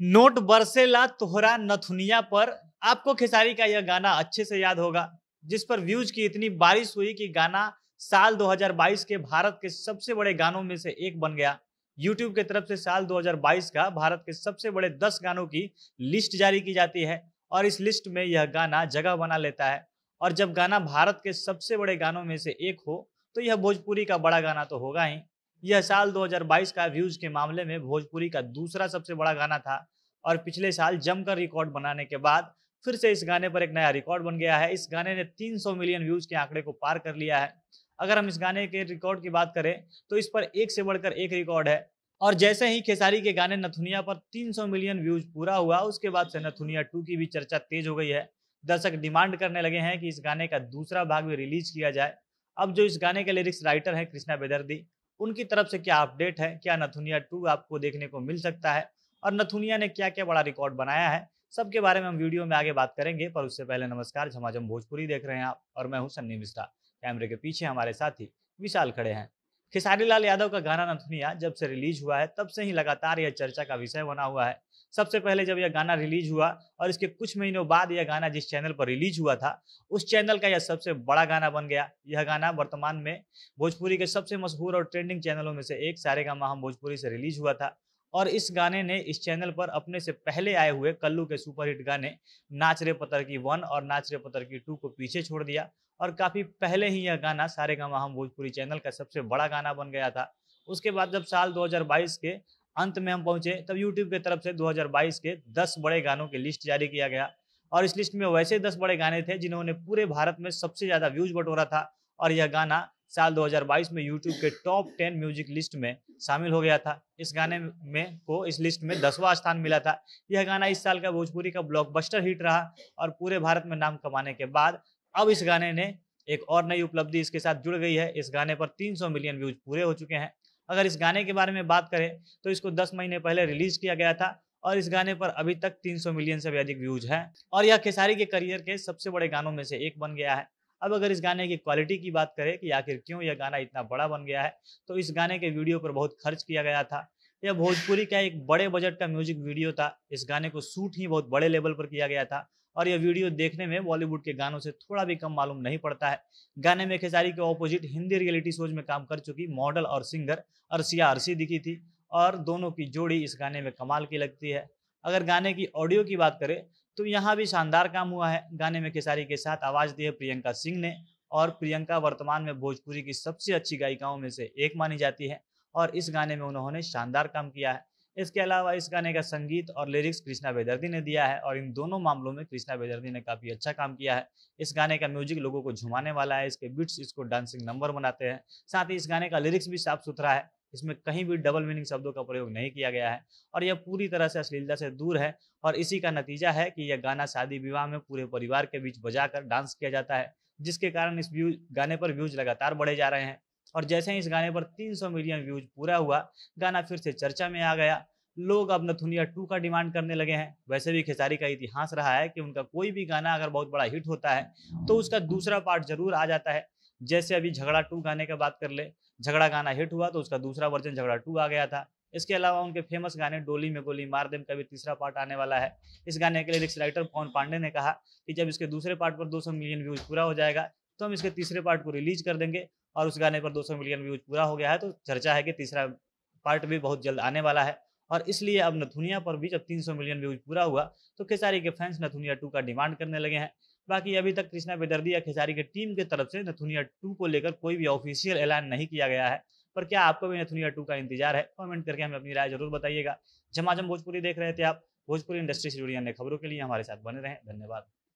note ला तोहरा नथुनिया पर आपको खेसारी का यह गाना अच्छे से याद होगा जिस पर व्यूज की इतनी बारिश हुई कि गाना साल 2022 के भारत के सबसे बड़े गानों में से एक बन गया यूट्यूब की तरफ से साल 2022 का भारत के सबसे बड़े 10 गानों की लिस्ट जारी की जाती है और इस लिस्ट में यह गाना जगह बना लेता है और जब गाना भारत के सबसे बड़े गानों में से एक हो तो यह भोजपुरी का बड़ा गाना तो होगा ही यह साल 2022 का व्यूज के मामले में भोजपुरी का दूसरा सबसे बड़ा गाना था और पिछले साल जमकर रिकॉर्ड बनाने के बाद फिर से इस गाने पर एक नया रिकॉर्ड बन गया है इस गाने ने 300 मिलियन व्यूज के आंकड़े को पार कर लिया है अगर हम इस गाने के रिकॉर्ड की बात करें तो इस पर एक से बढ़कर एक रिकॉर्ड है और जैसे ही खेसारी के गाने नथुनिया पर 300 मिलियन व्यूज पूरा हुआ उसके बाद से नथुनिया टू की भी चर्चा तेज हो गई है दर्शक डिमांड करने लगे हैं कि इस गाने का दूसरा भाग भी रिलीज किया जाए अब जो इस गाने के लिरिक्स राइटर हैं कृष्णा बेदर्दी उनकी तरफ से क्या अपडेट है क्या नथुनिया टू आपको देखने को मिल सकता है और नथुनिया ने क्या क्या बड़ा रिकॉर्ड बनाया है सबके बारे में हम वीडियो में आगे बात करेंगे पर उससे पहले नमस्कार झमाझम भोजपुरी देख रहे हैं आप और मैं हूं सन्नी मिश्रा कैमरे के पीछे हमारे साथी विशाल खड़े हैं खेसारी लाल यादव का गाना नथनिया जब से रिलीज हुआ है तब से ही लगातार यह चर्चा का विषय बना हुआ है सबसे पहले जब यह गाना रिलीज हुआ और इसके कुछ महीनों बाद यह गाना जिस चैनल पर रिलीज हुआ था उस चैनल का यह सबसे बड़ा गाना बन गया यह गाना वर्तमान में भोजपुरी के सबसे मशहूर और ट्रेंडिंग चैनलों में से एक सारे का हम भोजपुरी से रिलीज हुआ था और इस गाने ने इस चैनल पर अपने से पहले आए हुए कल्लू के सुपरहिट गाने नाच रे पतर की वन और नाच रे पतर की टू को पीछे छोड़ दिया और काफ़ी पहले ही यह गाना सारे गामा हम भोजपुरी चैनल का सबसे बड़ा गाना बन गया था उसके बाद जब साल 2022 के अंत में हम पहुंचे तब यूट्यूब की तरफ से 2022 के 10 बड़े गानों की लिस्ट जारी किया गया और इस लिस्ट में वैसे 10 बड़े गाने थे जिन्होंने पूरे भारत में सबसे ज़्यादा व्यूज बटोरा था और यह गाना साल 2022 में YouTube के टॉप 10 म्यूजिक लिस्ट में शामिल हो गया था इस गाने में को इस लिस्ट में दसवां स्थान मिला था यह गाना इस साल का भोजपुरी का ब्लॉकबस्टर हिट रहा और पूरे भारत में नाम कमाने के बाद अब इस गाने ने एक और नई उपलब्धि इसके साथ जुड़ गई है इस गाने पर 300 मिलियन व्यूज पूरे हो चुके हैं अगर इस गाने के बारे में बात करें तो इसको दस महीने पहले रिलीज किया गया था और इस गाने पर अभी तक 300 मिलियन से भी अधिक व्यूज हैं और यह खेसारी के करियर के सबसे बड़े गानों में से एक बन गया है अब अगर इस गाने की क्वालिटी की बात करें कि आखिर क्यों यह गाना इतना बड़ा बन गया है तो इस गाने के वीडियो पर बहुत खर्च किया गया था यह भोजपुरी का एक बड़े बजट का म्यूजिक वीडियो था इस गाने को शूट ही बहुत बड़े लेवल पर किया गया था और यह वीडियो देखने में बॉलीवुड के गानों से थोड़ा भी कम मालूम नहीं पड़ता है गाने में खेसारी के ऑपोजिट हिंदी रियलिटी शोज में काम कर चुकी मॉडल और सिंगर अरसिया अरसी दिखी थी और दोनों की जोड़ी इस गाने में कमाल की लगती है अगर गाने की ऑडियो की बात करें तो यहाँ भी शानदार काम हुआ है गाने में खेसारी के साथ आवाज़ दी है प्रियंका सिंह ने और प्रियंका वर्तमान में भोजपुरी की सबसे अच्छी गायिकाओं में से एक मानी जाती है और इस गाने में उन्होंने शानदार काम किया है इसके अलावा इस गाने का संगीत और लिरिक्स कृष्णा बेदर्दी ने दिया है और इन दोनों मामलों में कृष्णा बेदर्दी ने काफ़ी अच्छा काम किया है इस गाने का म्यूजिक लोगों को झुमाने वाला है इसके बीट्स इसको डांसिंग नंबर बनाते हैं साथ ही इस गाने का लिरिक्स भी साफ सुथरा है इसमें कहीं भी डबल मीनिंग शब्दों का प्रयोग नहीं किया गया है और यह पूरी तरह से अश्लीलता से दूर है और इसी का नतीजा है कि यह गाना शादी विवाह में पूरे परिवार के बीच बजाकर डांस किया जाता है जिसके कारण इस व्यूज गाने पर व्यूज लगातार बढ़े जा रहे हैं और जैसे ही इस गाने पर 300 मिलियन व्यूज पूरा हुआ गाना फिर से चर्चा में आ गया लोग अब नथुनिया टू का डिमांड करने लगे हैं वैसे भी खेसारी का इतिहास रहा है कि उनका कोई भी गाना अगर बहुत बड़ा हिट होता है तो उसका दूसरा पार्ट जरूर आ जाता है जैसे अभी झगड़ा टू गाने का बात कर ले झगड़ा गाना हिट हुआ तो उसका दूसरा वर्जन झगड़ा टू आ गया था इसके अलावा उनके फेमस गाने डोली में गोली मार देम का भी तीसरा पार्ट आने वाला है इस गाने के लिए लिरिक्स राइटर पवन पांडे ने कहा कि जब इसके दूसरे पार्ट पर 200 मिलियन व्यूज पूरा हो जाएगा तो हम इसके तीसरे पार्ट को रिलीज कर देंगे और उस गाने पर 200 मिलियन व्यूज पूरा हो गया है तो चर्चा है कि तीसरा पार्ट भी बहुत जल्द आने वाला है और इसलिए अब नथुनिया पर भी जब 300 मिलियन व्यूज पूरा हुआ तो खेसारी के फैंस नथुनिया टू का डिमांड करने लगे हैं बाकी अभी तक कृष्णा बेदर्दी या खेसारी के टीम की तरफ से नथुनिया टू को लेकर कोई भी ऑफिशियल ऐलान नहीं किया गया है पर क्या आपको भी नथुनिया टू का इंतजार है कमेंट करके हमें अपनी राय जरूर बताइएगा झमाझम भोजपुरी देख रहे थे आप भोजपुरी इंडस्ट्री से जुड़ी अन्य खबरों के लिए हमारे साथ बने रहें धन्यवाद